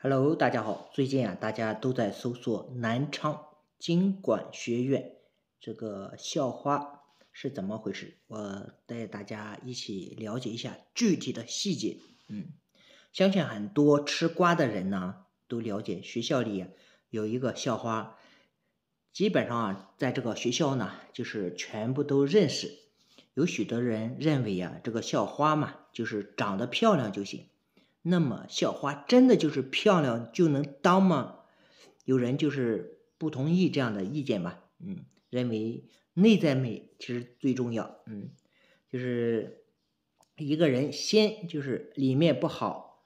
Hello，大家好。最近啊，大家都在搜索南昌经管学院这个校花是怎么回事？我带大家一起了解一下具体的细节。嗯，相信很多吃瓜的人呢，都了解学校里有一个校花，基本上啊，在这个学校呢，就是全部都认识。有许多人认为啊，这个校花嘛，就是长得漂亮就行。那么，校花真的就是漂亮就能当吗？有人就是不同意这样的意见吧，嗯，认为内在美其实最重要，嗯，就是一个人先就是里面不好，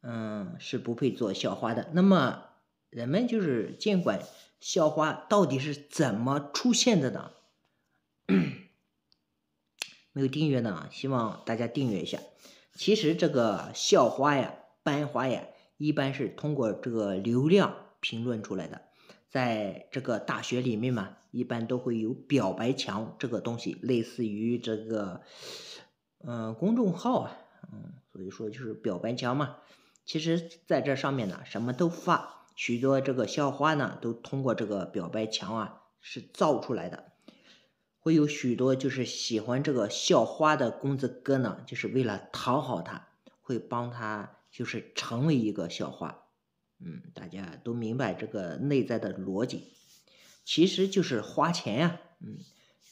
嗯，是不配做校花的。那么，人们就是监管校花到底是怎么出现的呢？没有订阅呢，希望大家订阅一下。其实这个校花呀、班花呀，一般是通过这个流量评论出来的。在这个大学里面嘛，一般都会有表白墙这个东西，类似于这个，嗯，公众号啊，嗯，所以说就是表白墙嘛。其实在这上面呢，什么都发，许多这个校花呢，都通过这个表白墙啊，是造出来的。会有许多就是喜欢这个校花的公子哥呢，就是为了讨好她，会帮她就是成为一个校花。嗯，大家都明白这个内在的逻辑，其实就是花钱呀，嗯，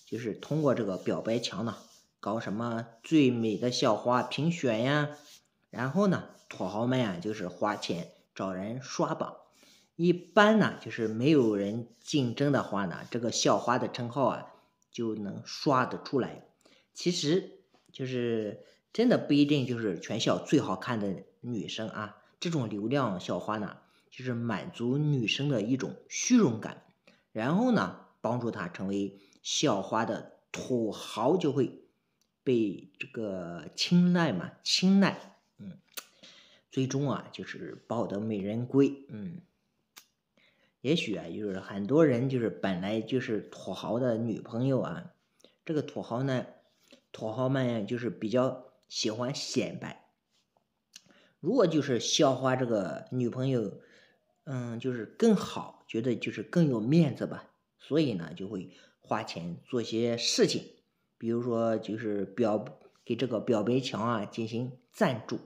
就是通过这个表白墙呢，搞什么最美的校花评选呀，然后呢，土豪们呀就是花钱找人刷榜，一般呢就是没有人竞争的话呢，这个校花的称号啊。就能刷得出来，其实就是真的不一定就是全校最好看的女生啊。这种流量校花呢，就是满足女生的一种虚荣感，然后呢，帮助她成为校花的土豪就会被这个青睐嘛，青睐，嗯，最终啊，就是抱得美人归，嗯。也许啊，就是很多人就是本来就是土豪的女朋友啊，这个土豪呢，土豪们就是比较喜欢显摆，如果就是笑话这个女朋友，嗯，就是更好，觉得就是更有面子吧，所以呢就会花钱做些事情，比如说就是表给这个表白墙啊进行赞助。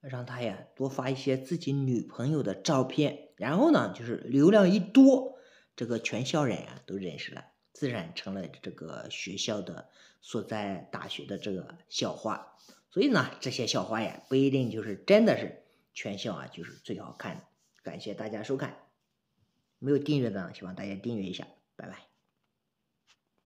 让他呀多发一些自己女朋友的照片，然后呢就是流量一多，这个全校人啊都认识了，自然成了这个学校的所在大学的这个校花。所以呢这些校花呀不一定就是真的是全校啊就是最好看。的。感谢大家收看，没有订阅的希望大家订阅一下，拜拜。